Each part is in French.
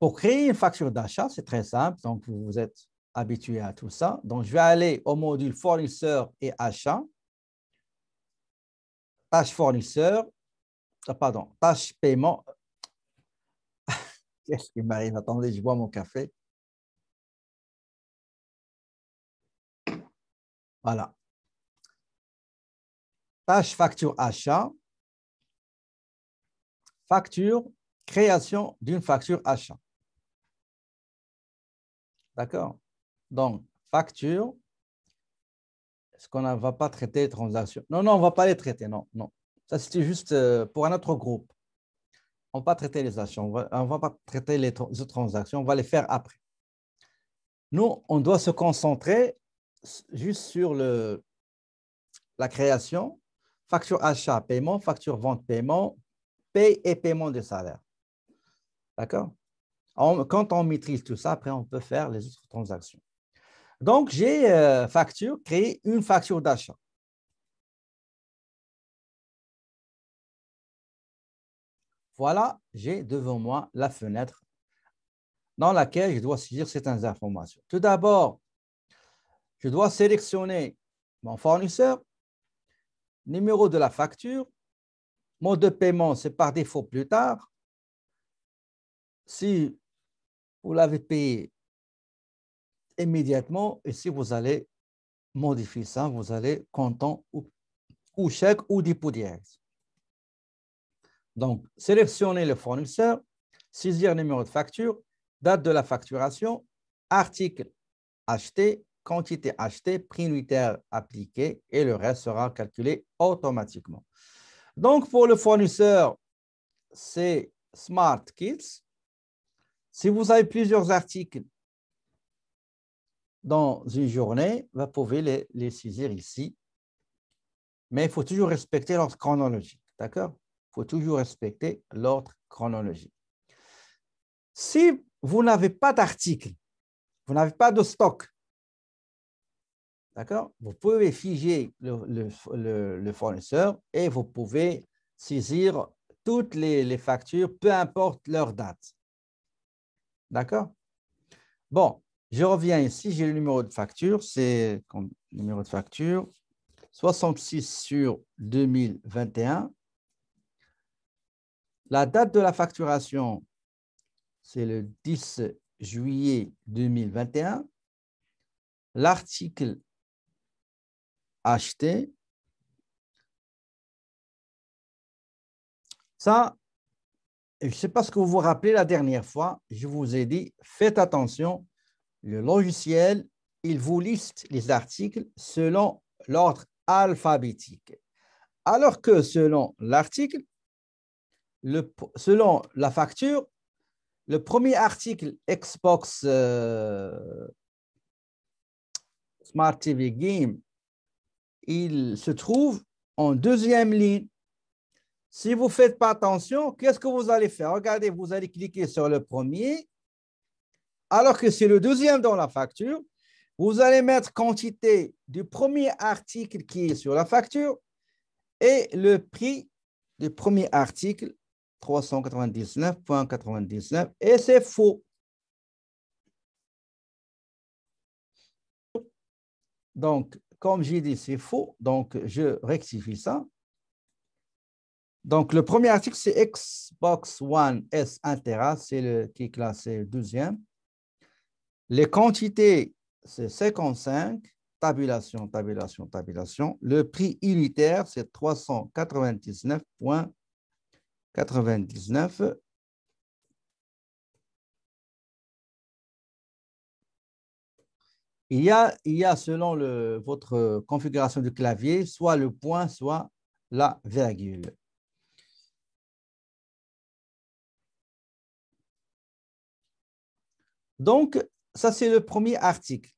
Pour créer une facture d'achat, c'est très simple, donc vous êtes habitué à tout ça. Donc, je vais aller au module fournisseur et achat, tâche fournisseur, ah, pardon, tâche paiement. Qu'est-ce qui m'arrive Attendez, je bois mon café. Voilà. Tâche facture achat. Facture, création d'une facture achat. D'accord Donc, facture, est-ce qu'on ne va pas traiter les transactions Non, non, on ne va pas les traiter, non, non. Ça, c'était juste euh, pour un autre groupe. On ne va pas traiter les actions, on ne va pas traiter les, transactions, on va les faire après. Nous, on doit se concentrer juste sur le, la création, facture achat, paiement, facture vente, paiement, paye et paiement de salaire. D'accord quand on maîtrise tout ça, après, on peut faire les autres transactions. Donc, j'ai euh, facture, créé une facture d'achat. Voilà, j'ai devant moi la fenêtre dans laquelle je dois saisir certaines informations. Tout d'abord, je dois sélectionner mon fournisseur, numéro de la facture, mode de paiement, c'est par défaut plus tard. Si vous l'avez payé immédiatement et si vous allez modifier ça, vous allez comptant ou, chèque ou dépôt direct. Donc, sélectionnez le fournisseur, saisir numéro de facture, date de la facturation, article acheté, quantité achetée, prix unitaire appliqué et le reste sera calculé automatiquement. Donc, pour le fournisseur, c'est Smart Kids. Si vous avez plusieurs articles dans une journée, vous pouvez les, saisir ici. Mais il faut toujours respecter l'ordre chronologique, d'accord Il faut toujours respecter l'ordre chronologique. Si vous n'avez pas d'article, vous n'avez pas de stock, d'accord Vous pouvez figer le, fournisseur et vous pouvez saisir toutes les factures, peu importe leur date. D'accord Bon, je reviens ici, j'ai le numéro de facture, c'est numéro de facture 66 sur 2021. La date de la facturation, c'est le 10 juillet 2021. L'article acheté, ça, je ne sais pas ce que vous vous rappelez la dernière fois, je vous ai dit, faites attention, le logiciel, il vous liste les articles selon l'ordre alphabétique. Alors que selon l'article, selon la facture, le premier article Xbox euh, Smart TV Game, il se trouve en deuxième ligne. Si vous ne faites pas attention, qu'est-ce que vous allez faire Regardez, vous allez cliquer sur le premier, alors que c'est le deuxième dans la facture. Vous allez mettre quantité du premier article qui est sur la facture et le prix du premier article, 399.99, et c'est faux. Donc, comme j'ai dit, c'est faux, donc je rectifie ça. Donc, le premier article, c'est Xbox One S Intera. c'est le qui est classé deuxième. Les quantités, c'est 55, tabulation, tabulation, tabulation. Le prix unitaire, c'est 399.99. Il y, a, il y a selon votre configuration du clavier, soit le point, soit la virgule. Donc, ça, c'est le premier article.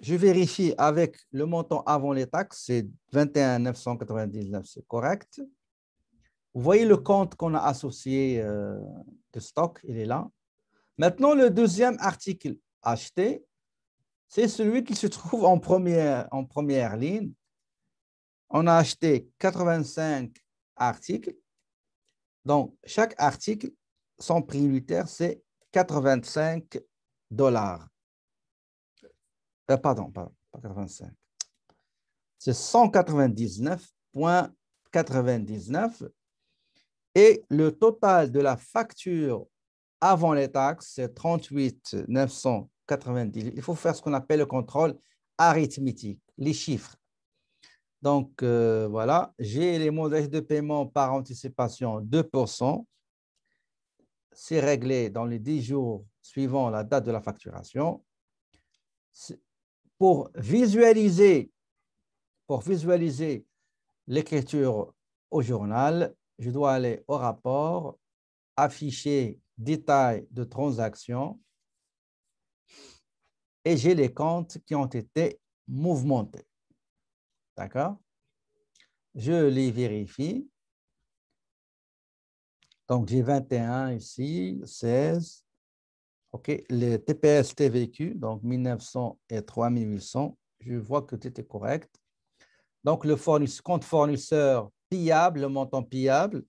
Je vérifie avec le montant avant les taxes, c'est 21 999, c'est correct. Vous voyez le compte qu'on a associé euh, de stock, il est là. Maintenant, le deuxième article acheté, c'est celui qui se trouve en première, en première ligne. On a acheté 85 articles. Donc, chaque article, son prix unitaire, c'est 85 dollars. Euh, pardon, pas 85. C'est 199,99 et le total de la facture avant les taxes, c'est 38 990. Il faut faire ce qu'on appelle le contrôle arithmétique, les chiffres. Donc, euh, voilà, j'ai les modèles de paiement par anticipation 2% c'est réglé dans les 10 jours suivant la date de la facturation, pour visualiser, pour visualiser l'écriture au journal, je dois aller au rapport, afficher détails de transaction. et j'ai les comptes qui ont été mouvementés. D'accord Je les vérifie donc, j'ai 21 ici, 16. OK, les TPS TVQ, donc 1900 et 3800, je vois que tout correct. Donc, le compte fournisseur pillable, le montant pillable,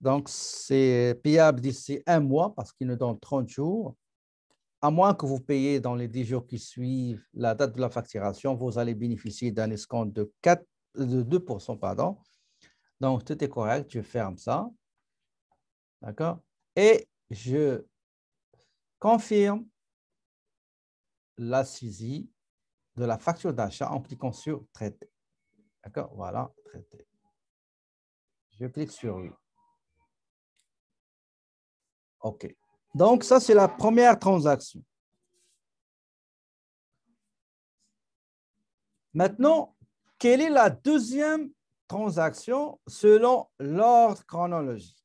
donc c'est pillable d'ici un mois parce qu'il nous donne 30 jours. À moins que vous payez dans les 10 jours qui suivent la date de la facturation, vous allez bénéficier d'un escompte de, 2%. Pardon. Donc, tout est correct, je ferme ça. D'accord Et je confirme la saisie de la facture d'achat en cliquant sur traiter. D'accord Voilà, traiter. Je clique sur oui. OK. Donc, ça, c'est la première transaction. Maintenant, quelle est la deuxième transaction selon l'ordre chronologique